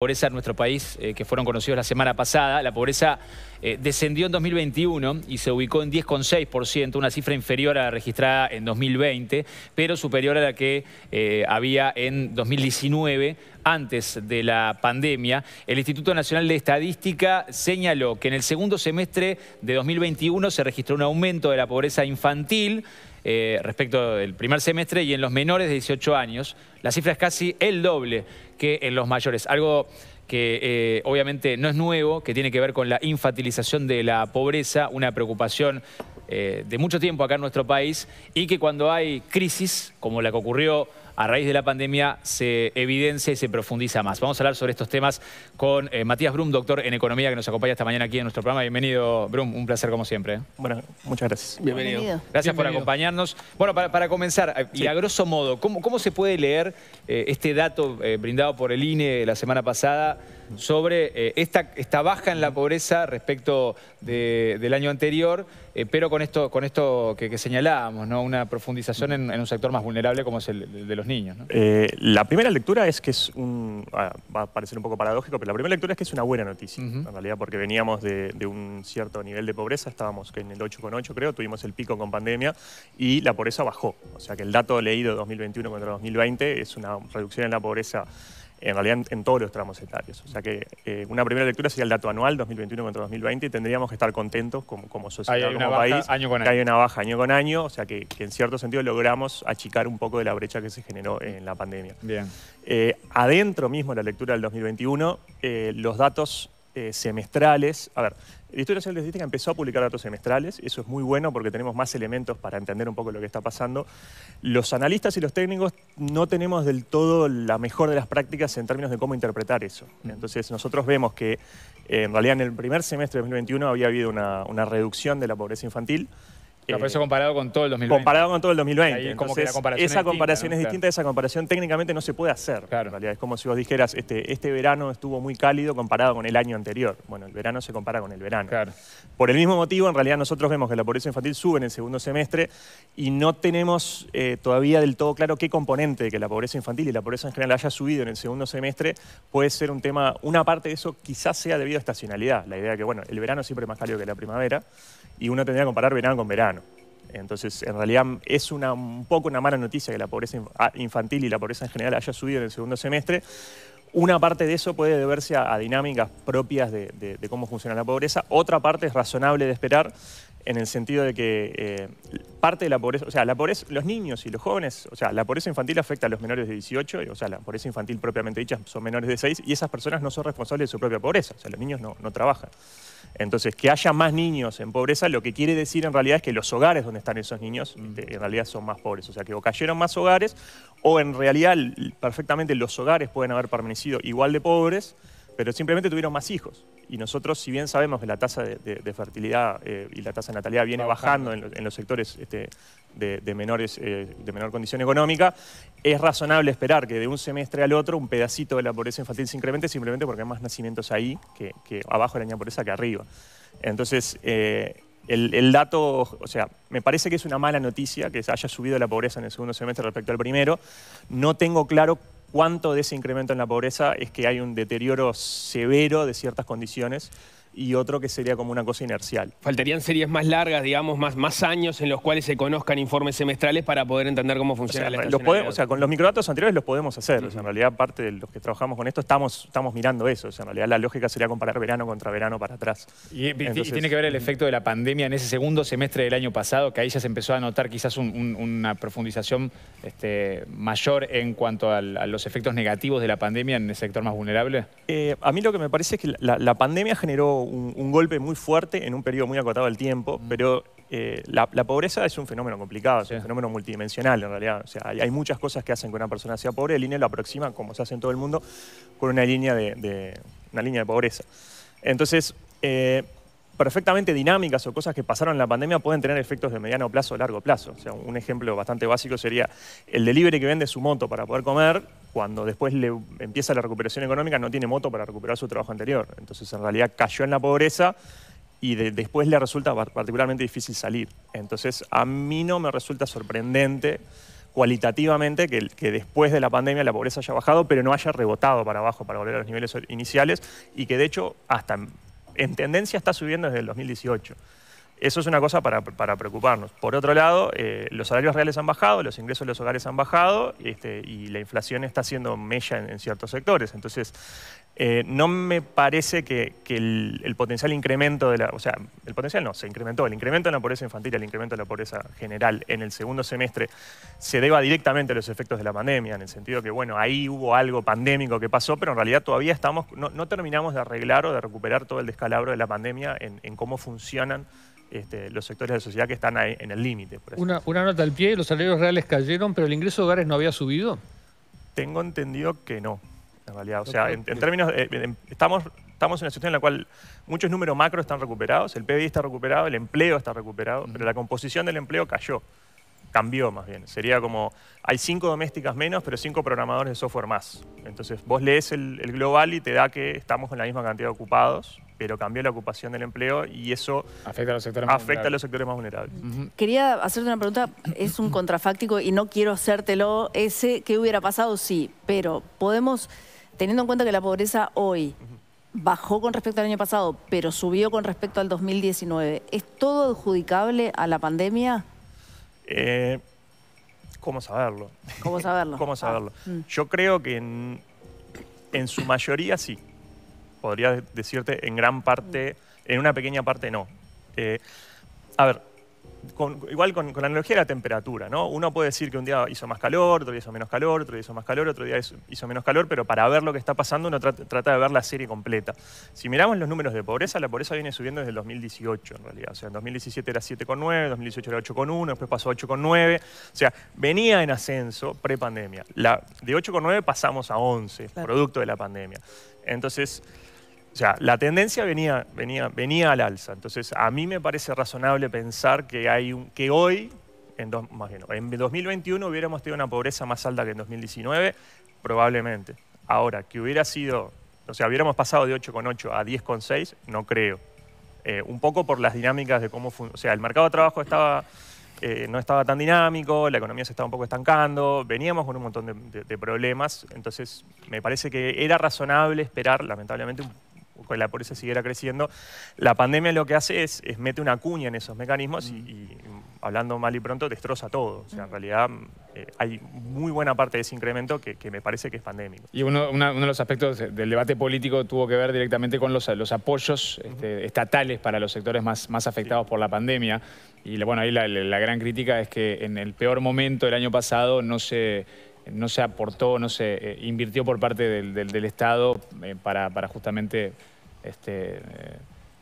pobreza en nuestro país, eh, que fueron conocidos la semana pasada, la pobreza eh, descendió en 2021 y se ubicó en 10,6%, una cifra inferior a la registrada en 2020, pero superior a la que eh, había en 2019 antes de la pandemia, el Instituto Nacional de Estadística señaló que en el segundo semestre de 2021 se registró un aumento de la pobreza infantil eh, respecto del primer semestre y en los menores de 18 años. La cifra es casi el doble que en los mayores, algo que eh, obviamente no es nuevo, que tiene que ver con la infantilización de la pobreza, una preocupación eh, de mucho tiempo acá en nuestro país y que cuando hay crisis, como la que ocurrió a raíz de la pandemia se evidencia y se profundiza más. Vamos a hablar sobre estos temas con eh, Matías Brum, doctor en economía, que nos acompaña esta mañana aquí en nuestro programa. Bienvenido, Brum, un placer como siempre. ¿eh? Bueno, muchas gracias. Bienvenido. Gracias por acompañarnos. Bueno, para, para comenzar, eh, y a grosso modo, ¿cómo, cómo se puede leer este dato brindado por el INE la semana pasada? sobre eh, esta, esta, baja en la pobreza respecto del año anterior, eh, pero con esto, con esto que, señalábamos, ¿no? una profundización en, un sector más vulnerable como es el de los niños. Eh, la primera lectura es que es un... Ah, va a parecer un poco paradójico, pero la primera lectura es que es una buena noticia, en realidad, porque veníamos de, de, un cierto nivel de pobreza, estábamos en el 8,8 creo, tuvimos el pico con pandemia y la pobreza bajó. O sea que el dato leído 2021 contra 2020 es una reducción en la pobreza en realidad en, todos los tramos etarios. O sea que eh, una primera lectura sería el dato anual 2021 contra 2020 y tendríamos que estar contentos como, como sociedad, como baja, país, año con que hay una baja año con año, o sea que, en cierto sentido logramos achicar un poco de la brecha que se generó en la pandemia. Bien. Eh, adentro mismo de la lectura del 2021, eh, los datos eh, semestrales. A ver, la Historia Social de Estadística empezó a publicar datos semestrales, eso es muy bueno porque tenemos más elementos para entender un poco lo que está pasando. Los analistas y los técnicos no tenemos del todo la mejor de las prácticas en términos de cómo interpretar eso. Entonces nosotros vemos que eh, en realidad en el primer semestre de 2021 había habido una, una reducción de la pobreza infantil, la eso eh, comparado con todo el 2020. Comparado con todo el 2020. esa comparación es distinta, esa comparación técnicamente no se puede hacer. En realidad es como si vos dijeras, este, este, verano estuvo muy cálido comparado con el año anterior. Bueno, el verano se compara con el verano. Por el mismo motivo, en realidad nosotros vemos que la pobreza infantil sube en el segundo semestre y no tenemos eh, todavía del todo claro qué componente de que la pobreza infantil y la pobreza en general haya subido en el segundo semestre puede ser un tema, una parte de eso quizás sea debido a estacionalidad, la idea de que, bueno, el verano siempre es más cálido que la primavera y uno tendría que comparar verano con verano. Entonces, en realidad es una, un poco una mala noticia que la pobreza ah, infantil y la pobreza en general haya subido en el segundo semestre. Una parte de eso puede deberse a, dinámicas propias de cómo funciona la pobreza, otra parte es razonable de esperar en el sentido de que eh, parte de la pobreza, o sea, la pobreza, los niños y los jóvenes, o sea, la pobreza infantil afecta a los menores de 18, o sea, la pobreza infantil propiamente dicha son menores de 6 y esas personas no son responsables de su propia pobreza, o sea, los niños no, trabajan. Entonces, que haya más niños en pobreza, lo que quiere decir en realidad es que los hogares donde están esos niños mm. eh, en realidad son más pobres. O sea, que o cayeron más hogares, o en realidad perfectamente los hogares pueden haber permanecido igual de pobres, pero simplemente tuvieron más hijos. Y nosotros, si bien sabemos que la tasa de, fertilidad eh, y la tasa de natalidad viene bajando, en, los, sectores este, de, menores, eh, de menor condición económica, es razonable esperar que de un semestre al otro un pedacito de la pobreza infantil se incremente simplemente porque hay más nacimientos ahí que, abajo de la niña pobreza que arriba. Entonces, eh, el, el, dato, o sea, me parece que es una mala noticia que haya subido la pobreza en el segundo semestre respecto al primero. No tengo claro cuánto de ese incremento en la pobreza es que hay un deterioro severo de ciertas condiciones y otro que sería como una cosa inercial. Faltarían series más largas, digamos, más, más años en los cuales se conozcan informes semestrales para poder entender cómo funciona la los O sea, con los microdatos anteriores los podemos hacer. en realidad, parte de los que trabajamos con esto estamos, estamos mirando eso. en realidad, la lógica sería comparar verano contra verano para atrás. Y, tiene que ver el efecto de la pandemia en ese segundo semestre del año pasado, que ahí ya se empezó a notar quizás una profundización este, mayor en cuanto a los efectos negativos de la pandemia en el sector más vulnerable. Eh, a mí lo que me parece es que la pandemia generó un, golpe muy fuerte en un periodo muy acotado al tiempo, mm. pero eh, la, pobreza es un fenómeno complicado, es un fenómeno multidimensional en realidad. sea, hay, muchas cosas que hacen que una persona sea pobre, el INE lo aproxima, como se hace en todo el mundo, con una línea de, una línea de pobreza. Entonces, eh, perfectamente dinámicas o cosas que pasaron en la pandemia pueden tener efectos de mediano plazo o largo plazo. O sea, un ejemplo bastante básico sería el delivery que vende su moto para poder comer cuando después le empieza la recuperación económica no tiene moto para recuperar su trabajo anterior. Entonces en realidad cayó en la pobreza y después le resulta particularmente difícil salir. Entonces a mí no me resulta sorprendente cualitativamente que, que, después de la pandemia la pobreza haya bajado, pero no haya rebotado para abajo, para volver a los niveles iniciales, y que de hecho hasta en tendencia está subiendo desde el 2018. Eso es una cosa para, preocuparnos. Por otro lado, eh, los salarios reales han bajado, los ingresos de los hogares han bajado este, y la inflación está haciendo mella en, ciertos sectores. Entonces, eh, no me parece que, el, potencial incremento de la... O sea, el potencial no, se incrementó. El incremento de la pobreza infantil, el incremento de la pobreza general en el segundo semestre se deba directamente a los efectos de la pandemia, en el sentido que, bueno, ahí hubo algo pandémico que pasó, pero en realidad todavía estamos, no, terminamos de arreglar o de recuperar todo el descalabro de la pandemia en cómo funcionan este, los sectores de la sociedad que están en el límite. Una, nota al pie, los salarios reales cayeron, pero el ingreso de hogares no había subido. Tengo entendido que no, en realidad. O sea, en, términos, estamos, estamos en una situación en la cual muchos números macro están recuperados, el PBI está recuperado, el empleo está recuperado, pero la composición del empleo cayó cambió más bien. Sería como, hay cinco domésticas menos, pero cinco programadores de software más. Entonces vos lees el, el, global y te da que estamos con la misma cantidad de ocupados, pero cambió la ocupación del empleo y eso afecta a los sectores más vulnerables. Quería hacerte una pregunta, es un contrafáctico y no quiero hacértelo, ese que hubiera pasado sí, pero podemos, teniendo en cuenta que la pobreza hoy bajó con respecto al año pasado, pero subió con respecto al 2019, ¿es todo adjudicable a la pandemia? Eh, ¿Cómo saberlo? ¿Cómo saberlo? ¿Cómo ah, saberlo? Mm. Yo creo que en su mayoría sí podría decirte en gran parte, en una pequeña parte no. Eh, a ver, igual con, la analogía de la temperatura, ¿no? Uno puede decir que un día hizo más calor, otro día hizo menos calor, otro día hizo más calor, otro día hizo menos calor, pero para ver lo que está pasando uno trata, de ver la serie completa. Si miramos los números de pobreza, la pobreza viene subiendo desde el 2018 en realidad. O sea, en 2017 era 7,9, 2018 era 8,1, después pasó a 8,9. O sea, venía en ascenso pre-pandemia. De 8,9 pasamos a 11, producto de la pandemia. Entonces o sea, la tendencia venía, venía, venía al alza. Entonces, a mí me parece razonable pensar que, hay un, que hoy, en, dos, más bien, en 2021 hubiéramos tenido una pobreza más alta que en 2019, probablemente. Ahora, que hubiera sido, o sea, hubiéramos pasado de 8,8 a 10,6, no creo. Eh, un poco por las dinámicas de cómo funciona. O sea, el mercado de trabajo estaba, eh, no estaba tan dinámico, la economía se estaba un poco estancando, veníamos con un montón de, de problemas, entonces me parece que era razonable esperar, lamentablemente, un la pobreza siguiera creciendo. La pandemia lo que hace es, es mete una cuña en esos mecanismos y, mm. Mm, hablando mal y pronto, destroza todo. O sea, en mm. realidad eh, hay muy buena parte de ese incremento que, me parece que es pandémico. Y uno, de los aspectos del debate político tuvo que ver directamente con los, apoyos este, estatales para los sectores más, afectados por la pandemia. Y bueno, ahí la gran crítica es que en el peor momento del año pasado no se no se aportó, no se eh, invirtió por parte del, Estado eh, para, justamente este, eh,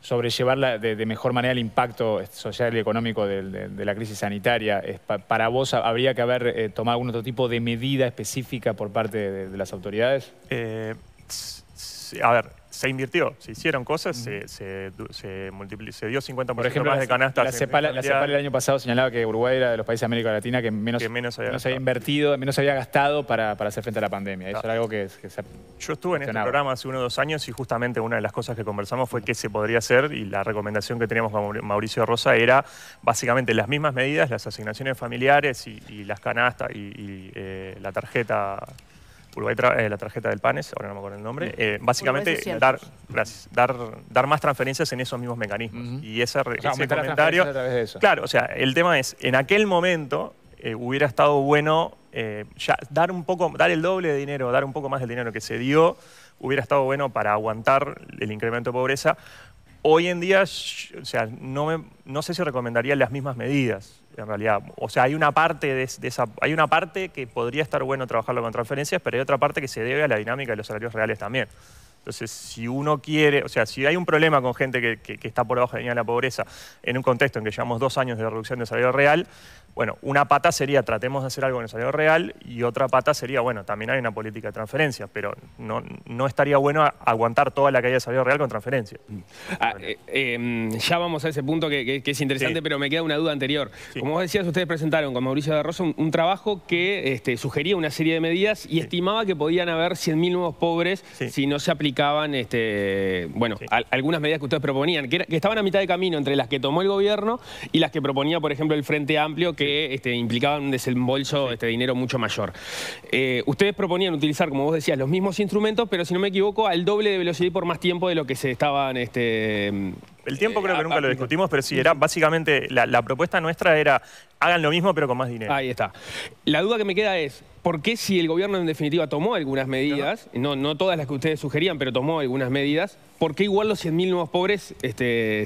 sobrellevar de, mejor manera el impacto social y económico de, la crisis sanitaria. ¿Para vos habría que haber tomado algún otro tipo de medida específica por parte de, las autoridades? a ver, se invirtió, se hicieron cosas, se, dio 50% Por ejemplo, más de canastas. La CEPAL, la el año pasado señalaba que Uruguay era de los países de América Latina que menos, menos, había, invertido, menos había gastado para, hacer frente a la pandemia. era algo que, Yo estuve en este programa hace uno o dos años y justamente una de las cosas que conversamos fue qué se podría hacer y la recomendación que teníamos con Mauricio Rosa era básicamente las mismas medidas, las asignaciones familiares y, las canastas y, eh, la tarjeta eh, la tarjeta del PANES, ahora no me acuerdo el nombre, eh, básicamente dar, dar, dar más transferencias en esos mismos mecanismos. Y ese comentario... Claro, o sea, el tema es, en aquel momento eh, hubiera estado bueno ya dar un poco, dar el doble de dinero, dar un poco más del dinero que se dio, hubiera estado bueno para aguantar el incremento de pobreza. Hoy en día, o sea, no, no sé si recomendaría las mismas medidas en realidad. O sea, hay una parte de, esa, hay una parte que podría estar bueno trabajarlo con transferencias, pero hay otra parte que se debe a la dinámica de los salarios reales también. Entonces, si uno quiere, o sea, si hay un problema con gente que, que está por debajo de la de la pobreza en un contexto en que llevamos dos años de reducción de salario real, bueno, una pata sería tratemos de hacer algo en el salario real y otra pata sería, bueno, también hay una política de transferencias, pero no, no estaría bueno aguantar toda la caída de salario real con transferencia. Mm. Ah, eh, em, ya vamos a ese punto que, es interesante, pero me queda una duda anterior. Como vos decías, ustedes presentaron con Mauricio de Rosa un, trabajo que este, sugería una serie de medidas y estimaba que podían haber 100.000 nuevos pobres si no se aplicaban este, bueno, algunas medidas que ustedes proponían, que, que estaban a mitad de camino entre las que tomó el gobierno y las que proponía, por ejemplo, el Frente Amplio, que que este, implicaban un desembolso de este, dinero mucho mayor. Eh, ustedes proponían utilizar, como vos decías, los mismos instrumentos, pero si no me equivoco, al doble de velocidad y por más tiempo de lo que se estaban... Este, el tiempo eh, creo que nunca lo discutimos, pero sí, era básicamente la, propuesta nuestra era hagan lo mismo pero con más dinero. Ahí está. La duda que me queda es, ¿por qué si el gobierno en definitiva tomó algunas medidas, no, no todas las que ustedes sugerían, pero tomó algunas medidas, ¿por qué igual los 100.000 nuevos pobres este, eh,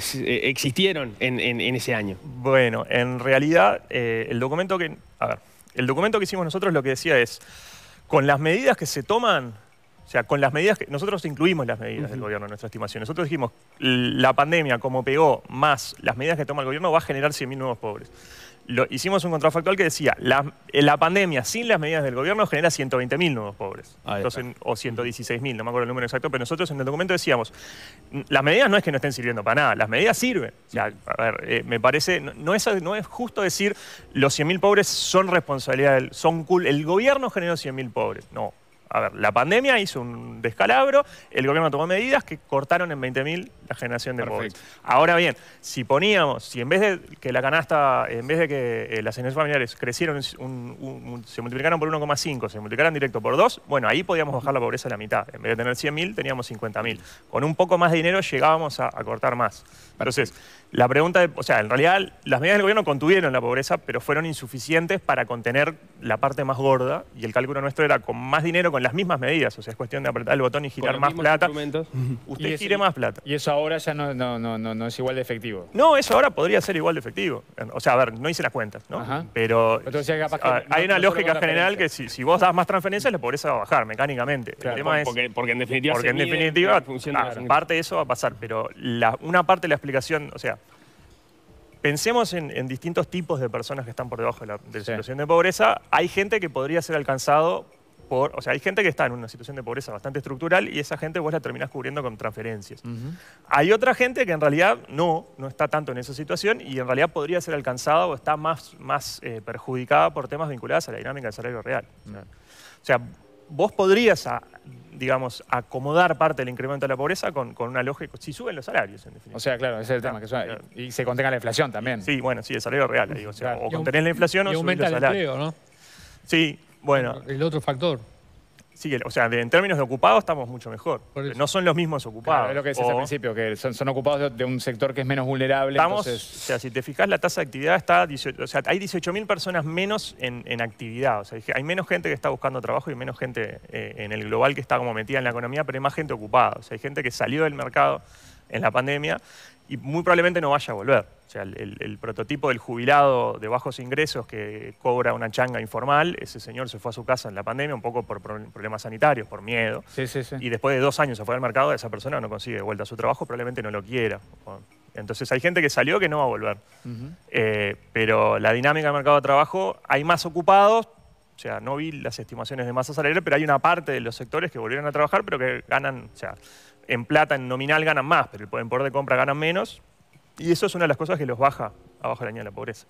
existieron en, ese año? Bueno, en realidad eh, el documento que... el documento que hicimos nosotros lo que decía es, con las medidas que se toman o sea, con las medidas que nosotros incluimos las medidas del gobierno en nuestra estimación. Nosotros dijimos, la pandemia como pegó más las medidas que toma el gobierno va a generar 100.000 nuevos pobres. Lo, hicimos un contrafactual que decía, la, pandemia sin las medidas del gobierno genera 120.000 nuevos pobres, Entonces, o 116.000, no me acuerdo el número exacto, pero nosotros en el documento decíamos, las medidas no es que no estén sirviendo para nada, las medidas sirven. O sea, a ver, eh, me parece, no, es, no es justo decir los 100.000 pobres son responsabilidad, del, son cool, el gobierno generó 100.000 pobres, no. A ver, la pandemia hizo un descalabro, el gobierno tomó medidas que cortaron en 20.000 la generación de pobres. Ahora bien, si poníamos, si en vez de que la canasta, en vez de que eh, las energías familiares crecieron, se multiplicaron por 1,5, se multiplicaran directo por 2, bueno, ahí podíamos bajar la pobreza a la mitad. En vez de tener 100.000, teníamos 50.000. Con un poco más de dinero llegábamos a, cortar más. Entonces, la pregunta, o sea, en realidad las medidas del gobierno contuvieron la pobreza, pero fueron insuficientes para contener la parte más gorda y el cálculo nuestro era con más dinero, con las mismas medidas. O sea, es cuestión de apretar el botón y girar más plata. Usted gire más plata. Y eso ahora ya no, no, no, no, es igual de efectivo. No, eso ahora podría ser igual de efectivo. O sea, a ver, no hice las cuentas, ¿no? Pero hay una lógica general que si, vos das más transferencias, la pobreza va a bajar mecánicamente. el tema porque, es, porque en definitiva, porque en definitiva ah, parte de eso va a pasar. Pero una parte de la explicación, o sea, pensemos en, distintos tipos de personas que están por debajo de la, situación de pobreza. Hay gente que podría ser alcanzado o sea, hay gente que está en una situación de pobreza bastante estructural y esa gente vos la terminás cubriendo con transferencias. Hay otra gente que en realidad no, no está tanto en esa situación y en realidad podría ser alcanzada o está más, más eh, perjudicada por temas vinculados a la dinámica del salario real. O sea, vos podrías, digamos, acomodar parte del incremento de la pobreza con, una lógica, si suben los salarios, en definitiva. O sea, claro, ese es el tema, que suena, y, se contenga la inflación también. Sí, bueno, sí, el salario real, digo, o, contener la inflación o subir los el salarios. Sí, bueno. El otro factor. Sí, o sea, en términos de ocupados estamos mucho mejor. No son los mismos ocupados. es lo que decías al principio, que son, ocupados de, un sector que es menos vulnerable. O sea, si te fijas, la tasa de actividad está... o sea, hay 18.000 personas menos en, actividad. O sea, hay menos gente que está buscando trabajo y menos gente eh, en el global que está como metida en la economía, pero hay más gente ocupada. O sea, hay gente que salió del mercado en la pandemia y muy probablemente no vaya a volver. O sea, el, prototipo del jubilado de bajos ingresos que cobra una changa informal, ese señor se fue a su casa en la pandemia un poco por problemas sanitarios, por miedo. Sí, sí, sí. Y después de dos años se fue al mercado, esa persona no consigue de vuelta su trabajo, probablemente no lo quiera. Entonces hay gente que salió que no va a volver. Eh, pero la dinámica del mercado de trabajo, hay más ocupados, o sea, no vi las estimaciones de masa salarial, pero hay una parte de los sectores que volvieron a trabajar, pero que ganan, o sea, en plata, en nominal ganan más, pero en poder de compra ganan menos y eso es una de las cosas que los baja abajo la línea de la pobreza.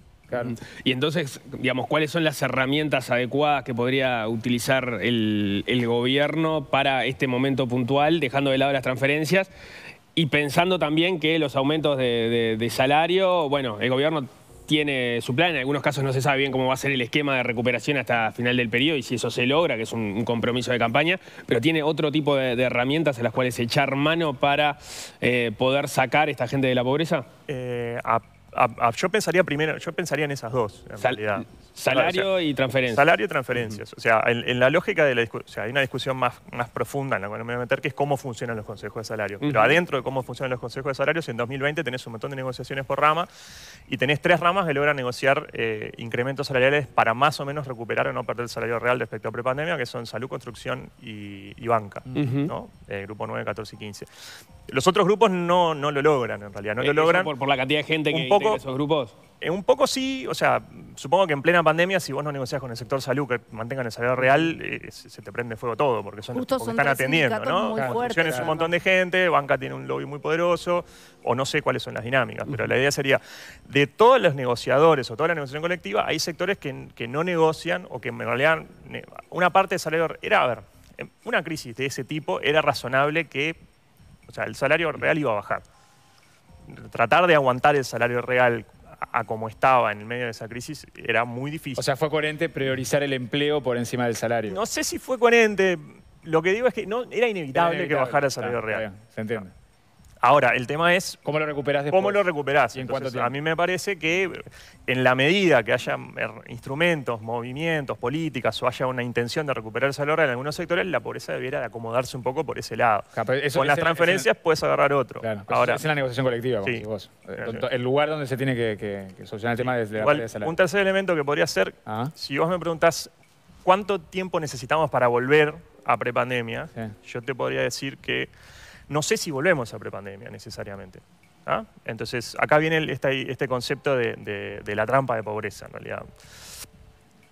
Y entonces, digamos, ¿cuáles son las herramientas adecuadas que podría utilizar el, gobierno para este momento puntual, dejando de lado las transferencias? Y pensando también que los aumentos de, de salario, bueno, el gobierno tiene su plan. En algunos casos no se sabe bien cómo va a ser el esquema de recuperación hasta final del periodo y si eso se logra, que es un, compromiso de campaña, pero tiene otro tipo de, herramientas a las cuales echar mano para eh, poder sacar a esta gente de la pobreza. Eh, yo pensaría primero, yo pensaría en esas dos, en realidad. Salario y transferencias. Salario y transferencias. O sea, en, la lógica de la discusión, o sea, hay una discusión más, más profunda en la no me voy a meter, que es cómo funcionan los consejos de salario. Pero adentro de cómo funcionan los consejos de salarios, en 2020 tenés un montón de negociaciones por rama y tenés tres ramas que logran negociar eh, incrementos salariales para más o menos recuperar o no perder el salario real respecto a prepandemia, que son salud, construcción y, banca, ¿no? Eh, grupo 9, 14 y 15. Los otros grupos no, no lo logran, en realidad. No lo eh, logran. Por, la cantidad de gente que hay en esos grupos? Eh, un poco sí, o sea, supongo que en plena pandemia, si vos no negociás con el sector salud que mantengan el salario real, eh, se te prende fuego todo, porque son, están atendiendo, ¿no? construcción un montón de gente, banca tiene un lobby muy poderoso, o no sé cuáles son las dinámicas, pero la idea sería, de todos los negociadores o toda la negociación colectiva, hay sectores que, no negocian o que en realidad una parte del salario era, a ver, em, una crisis de ese tipo era razonable que, o sea, el salario real iba a bajar. Tratar de aguantar el salario real a, como estaba en medio de esa crisis era muy difícil. O sea, fue coherente priorizar el empleo por encima del salario. No sé si fue coherente. Lo que digo es que no, era inevitable, que bajara el salario real. se entiende. Ahora, el tema es... ¿Cómo lo recuperás después? ¿Cómo lo recuperás? A mí me parece que en la medida que haya instrumentos, movimientos, políticas o haya una intención de recuperar el salario en algunos sectores, la pobreza debiera de acomodarse un poco por ese lado. Con las transferencias puedes agarrar otro. es la negociación colectiva, vos. El lugar donde se tiene que, solucionar el tema de la pobreza. Un tercer elemento que podría ser, ah. si vos me preguntás cuánto tiempo necesitamos para volver a prepandemia, yo te podría decir que no sé si volvemos a prepandemia necesariamente. ¿ah? Entonces, acá viene este, concepto de la trampa de pobreza, en realidad.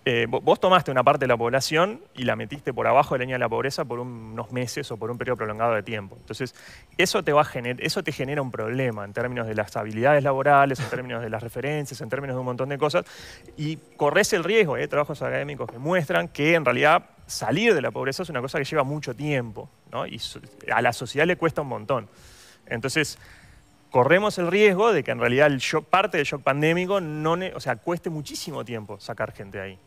Eh, vos tomaste una parte de la población y la metiste por abajo de la de la pobreza por unos meses o por un periodo prolongado de tiempo. Entonces, eso te, va a generar eso te genera un problema en términos de las habilidades laborales, en términos de las referencias, en términos de un montón de cosas. Y corres el riesgo, hay ¿eh? trabajos académicos que muestran que en realidad salir de la pobreza es una cosa que lleva mucho tiempo y a la sociedad le cuesta un montón. Entonces, corremos el riesgo de que en realidad el parte del shock pandémico no, o sea, cueste muchísimo tiempo sacar gente ahí.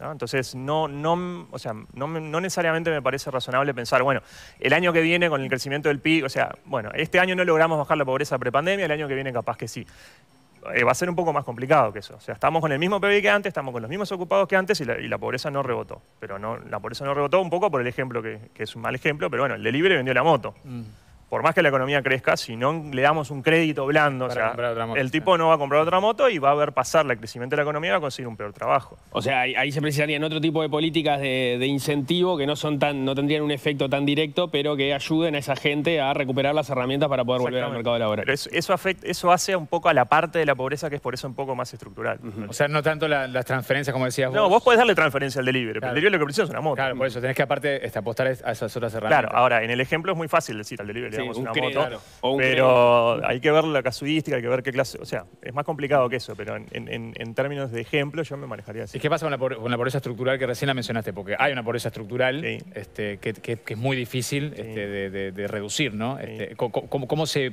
Entonces, no, no, o sea, no, necesariamente me parece razonable pensar, bueno, el año que viene con el crecimiento del PIB, o sea, bueno, este año no logramos bajar la pobreza prepandemia, el año que viene capaz que sí. Eh, va a ser un poco más complicado que eso. O sea, estamos con el mismo PIB que antes, estamos con los mismos ocupados que antes y la, pobreza no rebotó. Pero no, la pobreza no rebotó un poco por el ejemplo, que, que, es un mal ejemplo, pero bueno, el libre vendió la moto. Mm por más que la economía crezca, si no le damos un crédito blando, el tipo no va a comprar otra moto y va a ver pasar el crecimiento de la economía y va a conseguir un peor trabajo. O sea, ahí, se precisarían otro tipo de políticas de, incentivo que no son tan no tendrían un efecto tan directo, pero que ayuden a esa gente a recuperar las herramientas para poder volver al mercado laboral. eso, afecta, eso hace un poco a la parte de la pobreza que es por eso un poco más estructural. O sea, no tanto las transferencias como decías vos. No, vos podés darle transferencia al delivery, pero el delivery lo que precisa es una moto. Claro, por eso tenés que aparte este, apostar a esas otras herramientas. Claro, ahora, en el ejemplo es muy fácil decir al delivery un pero hay que ver la casuística, hay que ver qué clase. O sea, es más complicado que eso, pero en, términos de ejemplo, yo me manejaría así. ¿Y qué pasa con la, pobreza estructural que recién la mencionaste? Porque hay una pobreza estructural este, que, es muy difícil este, de, reducir, ¿no? Este, ¿Cómo, se,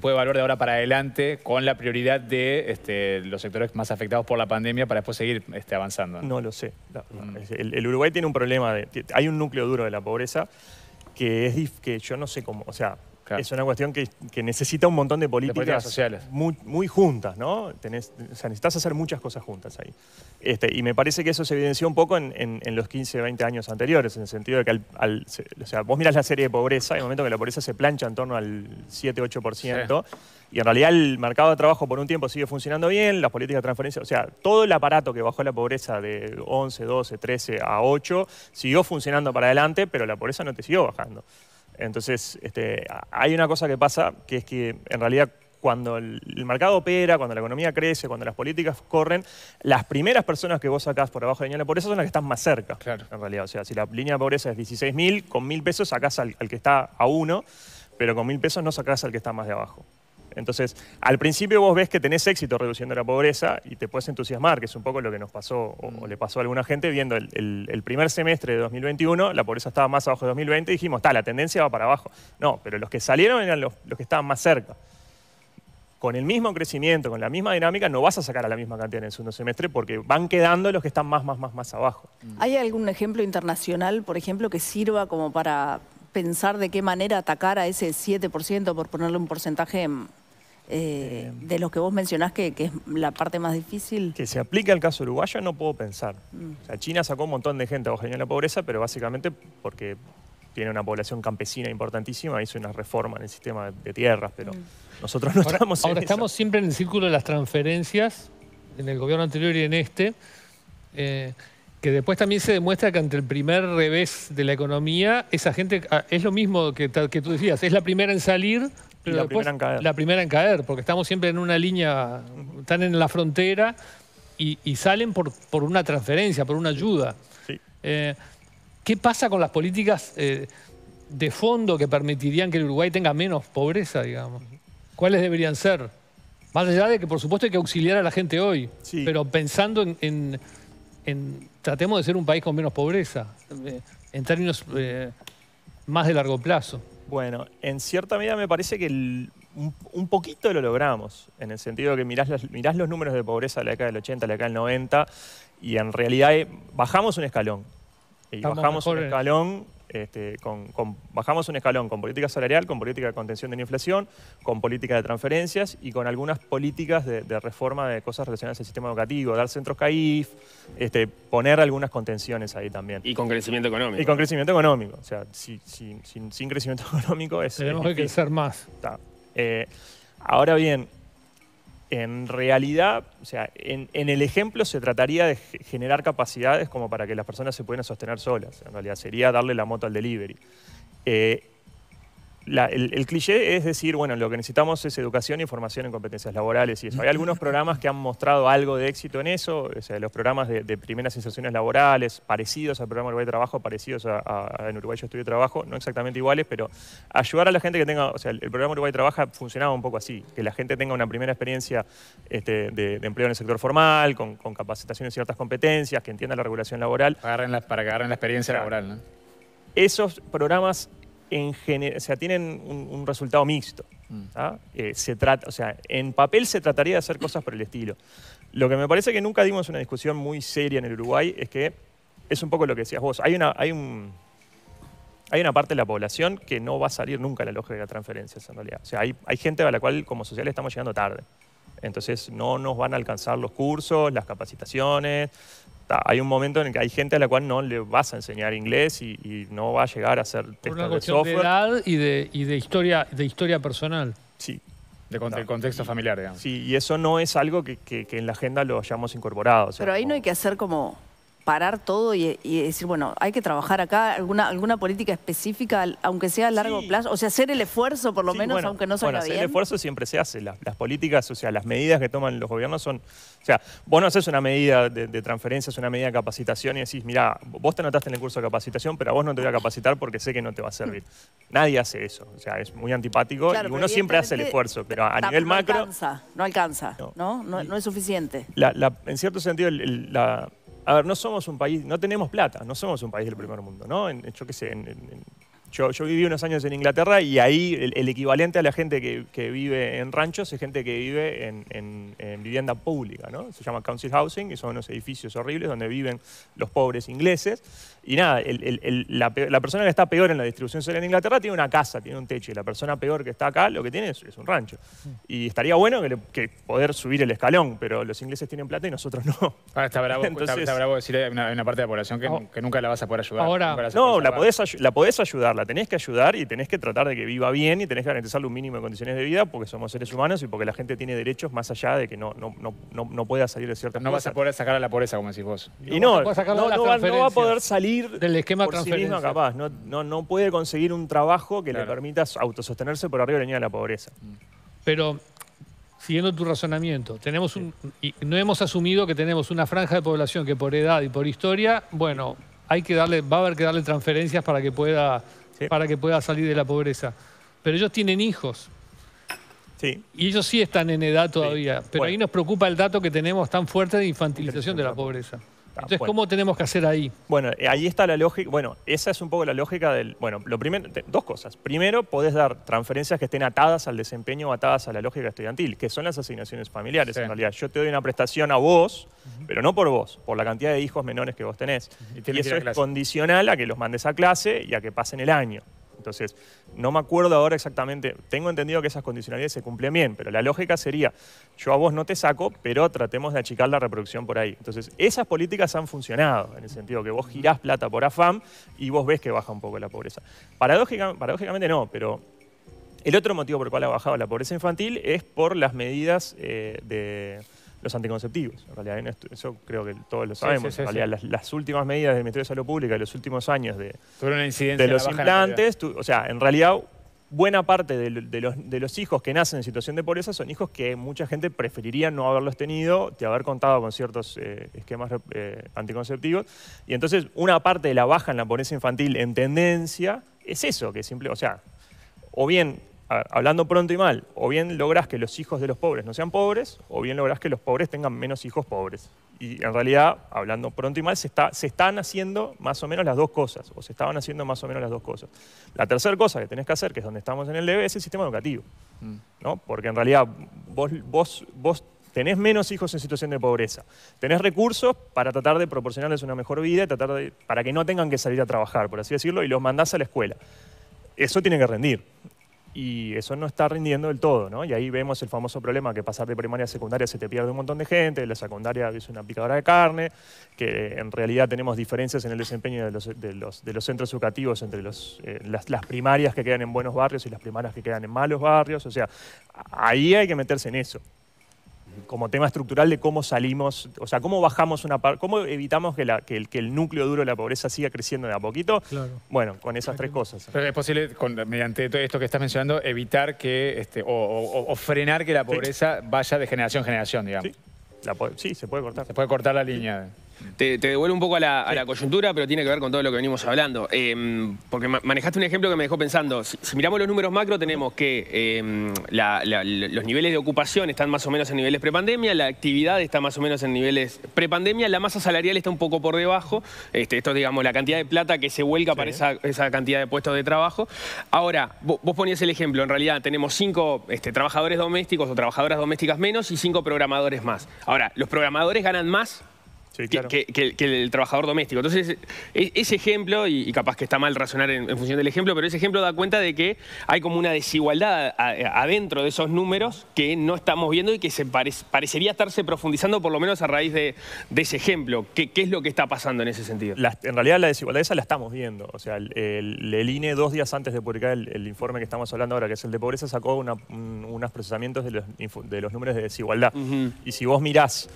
puede evaluar de ahora para adelante con la prioridad de los sectores más afectados por la pandemia para después seguir avanzando? No, lo sé. Mm. El, Uruguay tiene un problema de. Hay un núcleo duro de la pobreza que es que yo no sé cómo, o sea, es una cuestión que, necesita un montón de políticas, sociales. Muy, juntas, ¿no? o sea, necesitas hacer muchas cosas juntas ahí. Este, y me parece que eso se evidenció un poco en, los 15, 20 años anteriores, en el sentido de que o sea, vos mirás la serie de pobreza, hay momento que la pobreza se plancha en torno al 7, 8%, y en realidad el mercado de trabajo por un tiempo sigue funcionando bien, las políticas de transferencia, o sea, todo el aparato que bajó la pobreza de 11, 12, 13 a 8 siguió funcionando para adelante, pero la pobreza no te siguió bajando. Entonces, este, hay una cosa que pasa, que es que en realidad cuando el mercado opera, cuando la economía crece, cuando las políticas corren, las primeras personas que vos sacás por abajo de la línea de pobreza son las que están más cerca. Claro. En realidad, o sea, si la línea de pobreza es 16.000, con 1.000 pesos sacás al, al, que está a uno, pero con 1.000 pesos no sacás al que está más de abajo. Entonces, al principio vos ves que tenés éxito reduciendo la pobreza y te puedes entusiasmar, que es un poco lo que nos pasó o, le pasó a alguna gente viendo el, primer semestre de 2021, la pobreza estaba más abajo de 2020 y dijimos, está, la tendencia va para abajo. No, pero los que salieron eran los, que estaban más cerca con el mismo crecimiento, con la misma dinámica, no vas a sacar a la misma cantidad en el segundo semestre porque van quedando los que están más, más, más, más abajo. Mm. ¿Hay algún ejemplo internacional, por ejemplo, que sirva como para pensar de qué manera atacar a ese 7%, por ponerle un porcentaje mm, eh, eh, de los que vos mencionás que, es la parte más difícil? Que se aplica al caso uruguayo no puedo pensar. Mm. O sea, China sacó un montón de gente a la pobreza, pero básicamente porque tiene una población campesina importantísima, hizo una reforma en el sistema de tierras, pero mm. nosotros no ahora, estamos Ahora estamos siempre en el círculo de las transferencias, en el gobierno anterior y en este, eh, que después también se demuestra que ante el primer revés de la economía, esa gente, ah, es lo mismo que tú decías, es la primera en salir la primera en caer. La primera en caer, porque estamos siempre en una línea, están en la frontera y, salen por, una transferencia, por una ayuda. Eh, ¿Qué pasa con las políticas eh, de fondo que permitirían que el Uruguay tenga menos pobreza, digamos? ¿Cuáles deberían ser? Más allá de que, por supuesto, hay que auxiliar a la gente hoy, pero pensando en, Tratemos de ser un país con menos pobreza, en términos eh, más de largo plazo. Bueno, en cierta medida me parece que un, poquito lo logramos, en el sentido de que mirás los, mirás los números de pobreza de la década del 80, de la década del 90, y en realidad eh, bajamos un escalón. Y bajamos un escalón este, con, bajamos un escalón con política salarial, con política de contención de la inflación, con política de transferencias y con algunas políticas de, reforma de cosas relacionadas al sistema educativo, dar centros CAIF, este, poner algunas contenciones ahí también. Y con crecimiento económico. Y con crecimiento económico. O sea, sin, crecimiento económico es... Tenemos que crecer más. Eh, ahora bien, en realidad, o sea, en, el ejemplo se trataría de generar capacidades como para que las personas se puedan sostener solas. En realidad sería darle la moto al delivery. Eh, el, cliché es decir, bueno, lo que necesitamos es educación y formación en competencias laborales y eso. Hay algunos programas que han mostrado algo de éxito en eso, o sea, los programas de, primeras inserciones laborales, parecidos al programa Uruguay de Trabajo, parecidos a, en Uruguay Yo Estudio Trabajo, no exactamente iguales, pero ayudar a la gente que tenga, o sea, el, programa Uruguay Trabajo funcionaba un poco así, que la gente tenga una primera experiencia este, de, empleo en el sector formal, con, capacitación en ciertas competencias, que entienda la regulación laboral. Para, para que agarren la experiencia laboral, ¿no? Esos programas en sea, tienen un, resultado mixto. Mm. Eh, se trata, o sea, en papel se trataría de hacer cosas por el estilo. Lo que me parece que nunca dimos una discusión muy seria en el Uruguay es que es un poco lo que decías vos. Hay una, hay una parte de la población que no va a salir nunca a la lógica de la transferencia en realidad. hay, hay gente a la cual como social estamos llegando tarde. Entonces no nos van a alcanzar los cursos, las capacitaciones. Hay un momento en el que hay gente a la cual no le vas a enseñar inglés y, no va a llegar a ser Por de, software. de edad y de, historia, de historia personal. Sí, de del contexto familiar, digamos. Sí, y eso no es algo que, en la agenda lo hayamos incorporado. Pero ahí no hay que hacer como parar todo y, decir, bueno, hay que trabajar acá alguna, alguna política específica, aunque sea a largo plazo? O sea, hacer el esfuerzo por lo menos, aunque no salga bueno, bien. El esfuerzo siempre se hace. Las, políticas, o sea, las medidas que toman los gobiernos son... O sea, vos no haces una medida de, transferencia, es una medida de capacitación y decís, mira, vos te anotaste en el curso de capacitación, pero a vos no te voy a capacitar porque sé que no te va a servir. Mm. Nadie hace eso. O sea, es muy antipático y uno siempre hace el esfuerzo, pero a nivel macro... no alcanza, ¿no? No, no, no es suficiente. en cierto sentido, la a ver, no somos un país, no tenemos plata, no somos un país del primer mundo, ¿no? yo qué sé, yo, viví unos años en Inglaterra y ahí el, equivalente a la gente que, vive en ranchos es gente que vive en, en, vivienda pública, ¿no? Se llama council housing y son unos edificios horribles donde viven los pobres ingleses y nada, la, persona que está peor en la distribución social en Inglaterra tiene una casa, tiene un techo, y la persona peor que está acá lo que tiene es, un rancho. Mm. Y estaría bueno que, poder subir el escalón, pero los ingleses tienen plata y nosotros no. Ah, está bravo, Entonces, está, una, parte de la población que, nunca la vas a poder ayudar. Ahora, no, la podés, ayudar, la tenés que ayudar y tenés que tratar de que viva bien y tenés que garantizarle un mínimo de condiciones de vida porque somos seres humanos y porque la gente tiene derechos más allá de que no, no, no, pueda salir de ciertas no No vas a poder sacar a la pobreza, como decís vos. Y no, no, no va a poder salir del esquema por capaz. No, no, puede conseguir un trabajo que le permita autosostenerse por arriba de la línea de la pobreza. Mm. Pero, siguiendo tu razonamiento, tenemos un, y no hemos asumido que tenemos una franja de población que por edad y por historia, bueno, hay que darle, va a haber que darle transferencias para que pueda, para que pueda salir de la pobreza. Pero ellos tienen hijos. Sí. Y ellos sí están en edad todavía. Pero ahí nos preocupa el dato que tenemos tan fuerte de infantilización de la pobreza. Entonces, ¿cómo tenemos que hacer ahí? Bueno, eh, ahí está la lógica. Bueno, esa es un poco la lógica del. Bueno, lo primero, dos cosas. Primero, podés dar transferencias que estén atadas al desempeño o atadas a la lógica estudiantil, que son las asignaciones familiares. En realidad, yo te doy una prestación a vos, pero no por vos, por la cantidad de hijos menores que vos tenés. Y, eso es condicional a que los mandes a clase y a que pasen el año. Entonces, no me acuerdo ahora exactamente, tengo entendido que esas condicionalidades se cumplen bien, pero la lógica sería, yo a vos no te saco, pero tratemos de achicar la reproducción por ahí. Entonces, esas políticas han funcionado, en el sentido que vos girás plata por AFAM y vos ves que baja un poco la pobreza. paradójicamente no, pero el otro motivo por el cual ha bajado la pobreza infantil es por las medidas eh, de los anticonceptivos. En realidad, eso creo que todos lo sabemos. en realidad, las, últimas medidas del Ministerio de Salud Pública en los últimos años de, de los implantes, o sea, en realidad buena parte de, los, hijos que nacen en situación de pobreza son hijos que mucha gente preferiría no haberlos tenido, de haber contado con ciertos eh, esquemas eh, anticonceptivos. Y entonces una parte de la baja en la pobreza infantil en tendencia es eso, que simple, o sea, o bien hablando pronto y mal, o bien lográs que los hijos de los pobres no sean pobres, o bien lográs que los pobres tengan menos hijos pobres. Y en realidad, hablando pronto y mal, se, está, se están haciendo más o menos las dos cosas, o se estaban haciendo más o menos las dos cosas. La tercera cosa que tenés que hacer, que es donde estamos en el DB, es el sistema educativo. Mm. ¿no? Porque en realidad vos, vos, tenés menos hijos en situación de pobreza, tenés recursos para tratar de proporcionarles una mejor vida, tratar de, para que no tengan que salir a trabajar, por así decirlo, y los mandás a la escuela. Eso tiene que rendir y eso no está rindiendo del todo, ¿no? Y ahí vemos el famoso problema que pasar de primaria a secundaria se te pierde un montón de gente, la secundaria es una picadora de carne, que en realidad tenemos diferencias en el desempeño de los, de los, centros educativos entre eh, las, las, primarias que quedan en buenos barrios y las primarias que quedan en malos barrios, o sea, ahí hay que meterse en eso como tema estructural de cómo salimos, o sea, cómo bajamos una parte, cómo evitamos que, el, que, el, núcleo duro de la pobreza siga creciendo de a poquito. Bueno, con esas tres cosas. Pero es posible, mediante todo esto que estás mencionando, evitar que, este, o, frenar que la pobreza vaya de generación en generación, digamos. Sí. se puede cortar. Se puede cortar la línea. Te, devuelvo un poco a la, coyuntura, pero tiene que ver con todo lo que venimos hablando. Em, porque manejaste un ejemplo que me dejó pensando. Si, miramos los números macro, tenemos que em, los niveles de ocupación están más o menos en niveles prepandemia, la actividad está más o menos en niveles prepandemia, la masa salarial está un poco por debajo. Este, esto es, digamos, la cantidad de plata que se vuelca para esa, cantidad de puestos de trabajo. Ahora, vos, ponías el ejemplo. En realidad, tenemos cinco este, trabajadores domésticos o trabajadoras domésticas menos y cinco programadores más. Ahora, los programadores ganan más que, el trabajador doméstico. Entonces, e, ese ejemplo, y capaz que está mal razonar en, función del ejemplo, pero ese ejemplo da cuenta de que hay como una desigualdad adentro de esos números que no estamos viendo y que parecería estarse profundizando por lo menos a raíz de, ese ejemplo. ¿Qué, es lo que está pasando en ese sentido? en realidad la desigualdad esa la estamos viendo. O sea, el, INE dos días antes de publicar el, informe que estamos hablando ahora, que es el de pobreza, sacó unos procesamientos de los, números de desigualdad. Y si vos mirás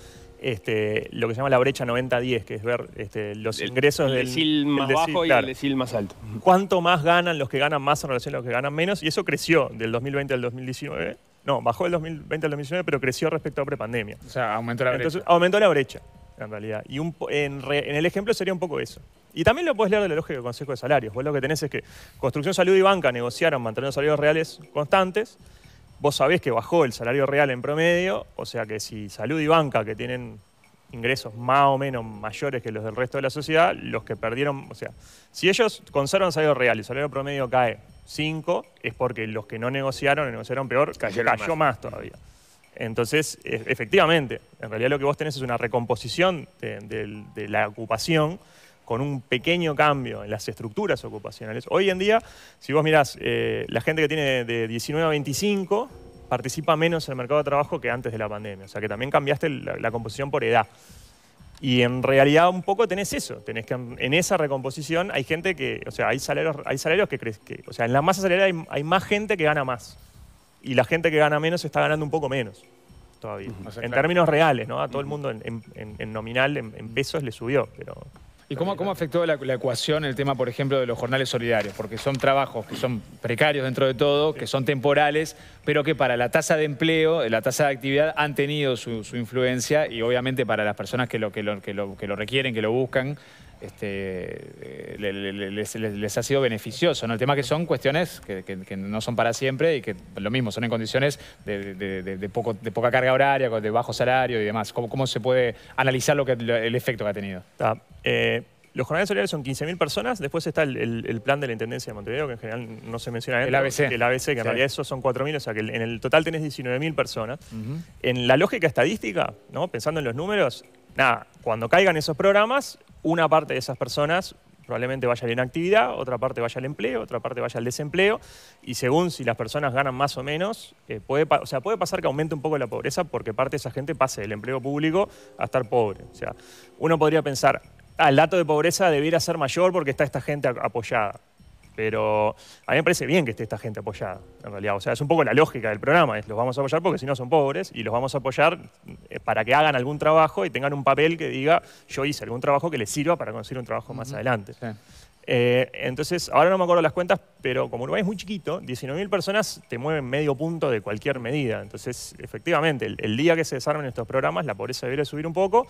este, lo que se llama la brecha 90-10, que es ver este, los ingresos del decil más bajo y el decil más alto. ¿Cuánto más ganan los que ganan más en relación a los que ganan menos? Y eso creció del 2020 al 2019. No, bajó del 2020 al 2019, pero creció respecto a prepandemia. O sea, aumentó la brecha. Entonces, aumentó la brecha, en realidad. Y en, el ejemplo sería un poco eso. Y también lo puedes leer de la lógica del Consejo de Salarios. Vos lo que tenés es que Construcción, Salud y Banca negociaron manteniendo salarios reales constantes Vos sabés que bajó el salario real en promedio, o sea que si salud y banca, que tienen ingresos más o menos mayores que los del resto de la sociedad, los que perdieron, o sea, si ellos conservan salario real y salario promedio cae 5, es porque los que no negociaron, negociaron peor, cayó más. todavía. Entonces, e-, efectivamente, en realidad lo que vos tenés es una recomposición de, la ocupación con un pequeño cambio en las estructuras ocupacionales. Hoy en día, si vos mirás eh, la gente que tiene de 19 a 25, participa menos en el mercado de trabajo que antes de la pandemia. O sea que también cambiaste la, composición por edad. Y en realidad un poco tenés eso, tenés que en esa recomposición hay gente que, o sea, hay salarios, hay que, crees que, o sea, en la masa salarial hay, más gente que gana más y la gente que gana menos está ganando un poco menos todavía. En términos reales, ¿no? A todo el mundo en, nominal, en, en pesos le subió, pero... ¿Y cómo, afectó la, ecuación el tema, por ejemplo, de los jornales solidarios? Porque son trabajos que son precarios dentro de todo, que son temporales, pero que para la tasa de empleo, la tasa de actividad, han tenido su, influencia y obviamente para las personas que que lo, que lo, que lo requieren, que lo buscan, este, eh, les, ha sido beneficioso. ¿no? El tema que son cuestiones que, no son para siempre y que lo mismo, son en condiciones de, poca carga horaria, de bajo salario y demás. ¿Cómo, se puede analizar lo que, el efecto que ha tenido? Ah, eh, los jornales horarios son 15.000 personas, después está el, plan de la Intendencia de Montevideo, que en general no se menciona. el ABC. El ABC, que en realidad esos son 4.000, o sea que en el total tenés 19.000 personas. En la lógica estadística, ¿no? pensando en los números, nada, cuando caigan esos programas, una parte de esas personas probablemente vaya a la inactividad, otra parte vaya al empleo, otra parte vaya al desempleo, y según si las personas ganan más o menos, eh, puede, sea, puede pasar que aumente un poco la pobreza porque parte de esa gente pase del empleo público a estar pobre. O sea, uno podría pensar, ah, el dato de pobreza debiera ser mayor porque está esta gente apoyada. Pero a mí me parece bien que esté esta gente apoyada, en realidad. O sea, es un poco la lógica del programa, es los vamos a apoyar porque si no son pobres y los vamos a apoyar eh, para que hagan algún trabajo y tengan un papel que diga yo hice algún trabajo que les sirva para conseguir un trabajo más adelante. Eh, entonces, ahora no me acuerdo las cuentas, pero como Uruguay es muy chiquito, 19.000 personas te mueven medio punto de cualquier medida. Entonces, efectivamente, el, día que se desarmen estos programas, la pobreza debería subir un poco,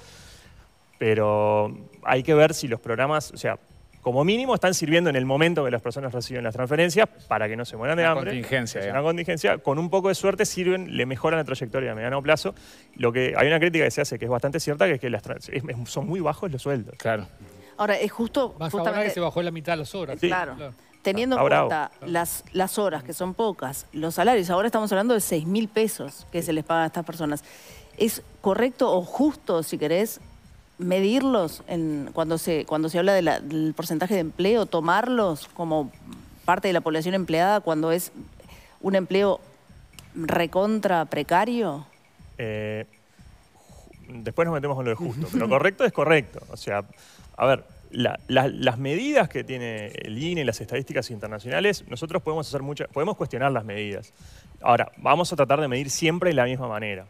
pero hay que ver si los programas, o sea, como mínimo están sirviendo en el momento que las personas reciben las transferencias para que no se mueran de una hambre. Contingencia, una contingencia. Con un poco de suerte sirven, le mejoran la trayectoria a mediano plazo. Lo que hay una crítica que se hace que es bastante cierta, que es que las son muy bajos los sueldos. Claro. Ahora, es justo... Más justamente... que se bajó la mitad las horas. Claro. Teniendo en ah, cuenta las, las horas, que son pocas, los salarios, ahora estamos hablando de 6 mil pesos que se les paga a estas personas. ¿Es correcto o justo, si querés, medirlos cuando, se, cuando se habla del porcentaje de empleo, tomarlos como parte de la población empleada cuando es un empleo recontra precario? Eh, después nos metemos en lo de justo, pero correcto es correcto. O sea, a ver, las medidas que tiene el INE y las estadísticas internacionales, nosotros podemos hacer mucha, podemos cuestionar las medidas. Ahora, vamos a tratar de medir siempre de la misma manera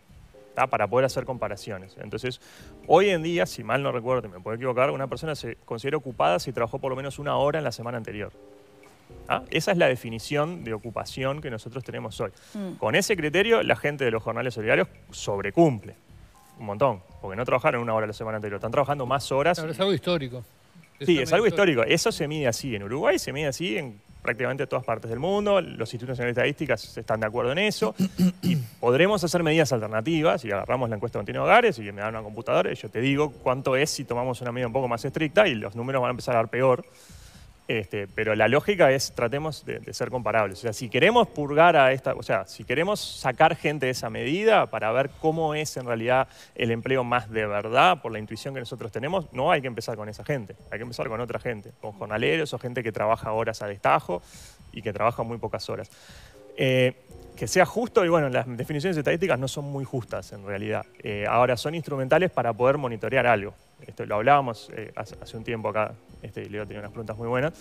para poder hacer comparaciones. Entonces, hoy en día, si mal no recuerdo, me puedo equivocar, una persona se considera ocupada si trabajó por lo menos una hora en la semana anterior. Ah, esa es la definición de ocupación que nosotros tenemos hoy. Mm. Con ese criterio, la gente de los jornales solidarios sobrecumple. Un montón. Porque no trabajaron una hora la semana anterior. Están trabajando más horas. Pero es algo histórico. sí, es algo histórico. Eso se mide así. En Uruguay se mide así en prácticamente todas partes del mundo, los institutos nacionales de estadísticas están de acuerdo en eso, y podremos hacer medidas alternativas, y agarramos la encuesta continua de hogares, y me dan una computadora, yo te digo cuánto es si tomamos una medida un poco más estricta, y los números van a empezar a dar peor. Este, pero la lógica es tratemos de, ser comparables. O sea, si queremos purgar a esta, o sea, si queremos sacar gente de esa medida para ver cómo es en realidad el empleo más de verdad por la intuición que nosotros tenemos, no hay que empezar con esa gente, hay que empezar con otra gente, con jornaleros o gente que trabaja horas a destajo y que trabaja muy pocas horas. Eh, que sea justo, y bueno, las definiciones estadísticas no son muy justas en realidad. Eh, ahora son instrumentales para poder monitorear algo esto lo hablábamos eh, hace, un tiempo acá, este, Leo tenía unas preguntas muy buenas,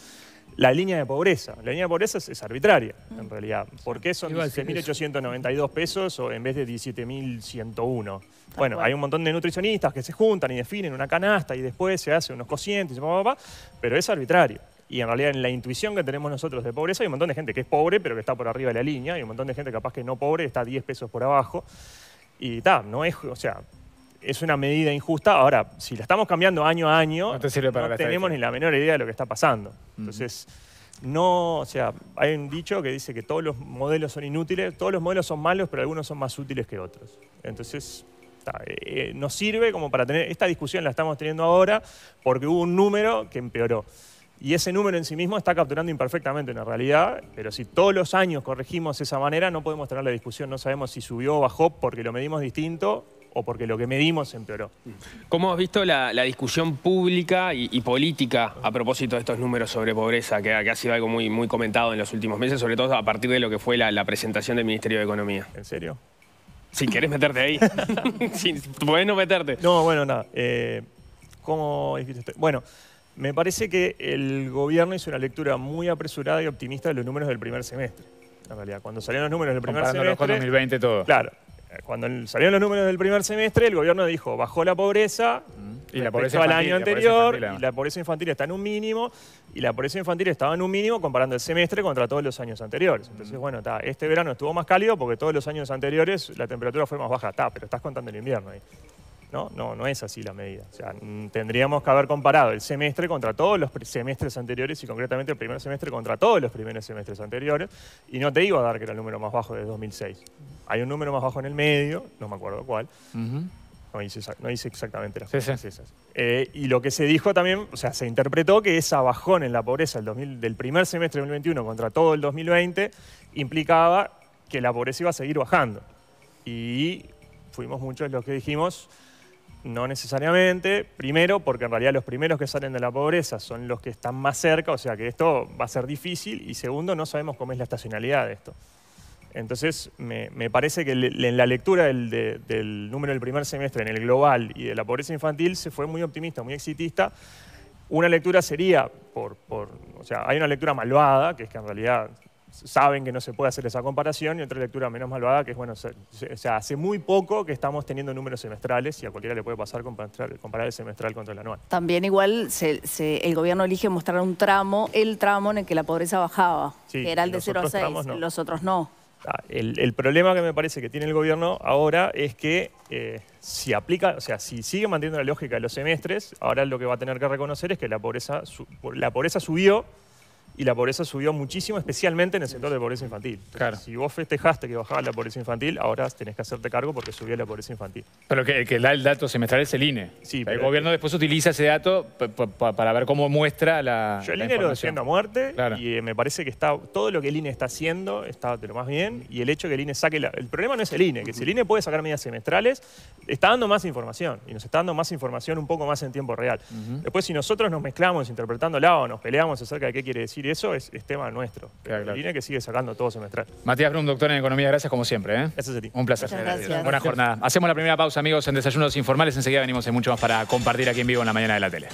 la línea de pobreza. La línea de pobreza es, arbitraria, en mm. realidad. ¿Por qué son 16.892 pesos o en vez de 17.101? Bueno, hay un montón de nutricionistas que se juntan y definen una canasta y después se hace unos cocientes, y pero es arbitrario. Y en realidad en la intuición que tenemos nosotros de pobreza hay un montón de gente que es pobre pero que está por arriba de la línea, y un montón de gente capaz que no pobre, está 10 pesos por abajo. Y está, no es, o sea, es una medida injusta. Ahora, si la estamos cambiando año a año, no, tenemos ni la menor idea de lo que está pasando. Entonces, no, o sea, hay un dicho que dice que todos los modelos son inútiles, todos los modelos son malos, pero algunos son más útiles que otros. Entonces, eh, eh, nos sirve como para tener, esta discusión la estamos teniendo ahora porque hubo un número que empeoró. Y ese número en sí mismo está capturando imperfectamente una realidad, pero si todos los años corregimos esa manera, no podemos tener la discusión, no sabemos si subió o bajó porque lo medimos distinto o porque lo que medimos empeoró. ¿Cómo has visto la, discusión pública y, política a propósito de estos números sobre pobreza, que, ha sido algo muy, muy comentado en los últimos meses, sobre todo a partir de lo que fue la, presentación del Ministerio de Economía? ¿En serio? Si querés meterte ahí. si, no meterte. No, bueno, nada. Eh, ¿Cómo Bueno, me parece que el gobierno hizo una lectura muy apresurada y optimista de los números del primer semestre. En realidad, cuando salieron los números del primer semestre... 2020 todo. Claro, cuando salieron los números del primer semestre, el gobierno dijo, bajó la pobreza, mm. y la pobreza al año anterior, ah. y la pobreza infantil está en un mínimo, y la pobreza infantil estaba en un mínimo comparando el semestre contra todos los años anteriores. Entonces, mm. bueno, este verano estuvo más cálido porque todos los años anteriores la temperatura fue más baja, pero estás contando el invierno ahí. ¿no? No, no es así la medida. sea, mm, tendríamos que haber comparado el semestre contra todos los semestres anteriores y concretamente el primer semestre contra todos los primeros semestres anteriores. Y no te iba a dar que era el número más bajo de 2006. Hay un número más bajo en el medio, no me acuerdo cuál. No hice, exactamente las cosas esas. Eh, y lo que se dijo también, o sea, se interpretó que esa bajón en la pobreza del, del primer semestre de 2021 contra todo el 2020 implicaba que la pobreza iba a seguir bajando. Y fuimos muchos los que dijimos, no necesariamente, primero porque en realidad los primeros que salen de la pobreza son los que están más cerca, o sea que esto va a ser difícil, y segundo, no sabemos cómo es la estacionalidad de esto. Entonces, me, parece que en la lectura del, número del primer semestre en el global y de la pobreza infantil se fue muy optimista, muy exitista, una lectura sería, por, por, o sea, hay una lectura malvada, que es que en realidad saben que no se puede hacer esa comparación, y otra lectura menos malvada, que es, bueno, o sea, hace muy poco que estamos teniendo números semestrales y a cualquiera le puede pasar comparar, el semestral contra el anual. También igual el gobierno elige mostrar un tramo, el tramo en el que la pobreza bajaba, que era el de 0 a 6, los otros no. Ah, el, problema que me parece que tiene el gobierno ahora es que eh, si aplica, o sea, si sigue manteniendo la lógica de los semestres, ahora lo que va a tener que reconocer es que la pobreza, la pobreza subió y la pobreza subió muchísimo, especialmente en el sector de pobreza infantil. Si vos festejaste que bajaba la pobreza infantil, ahora tenés que hacerte cargo porque subió la pobreza infantil. Pero que, que da el dato semestral es el INE. Sí, el gobierno eh, después utiliza ese dato para ver cómo muestra la. Yo el INE lo defiendo a muerte y eh, me parece que está todo lo que el INE está haciendo está de lo más bien y el hecho que el INE saque. el problema no es el INE, que si el INE puede sacar medidas semestrales, está dando más información y nos está dando más información un poco más en tiempo real. Después, si nosotros nos mezclamos interpretándola o nos peleamos acerca de qué quiere decir y eso es, tema nuestro. que sigue sacando todo semestral. Matías Brum, doctor en Economía, gracias como siempre. ¿eh? es Un placer. Buena jornada. Hacemos la primera pausa, amigos, en Desayunos Informales. Enseguida venimos en mucho más para compartir aquí en vivo en la mañana de la tele.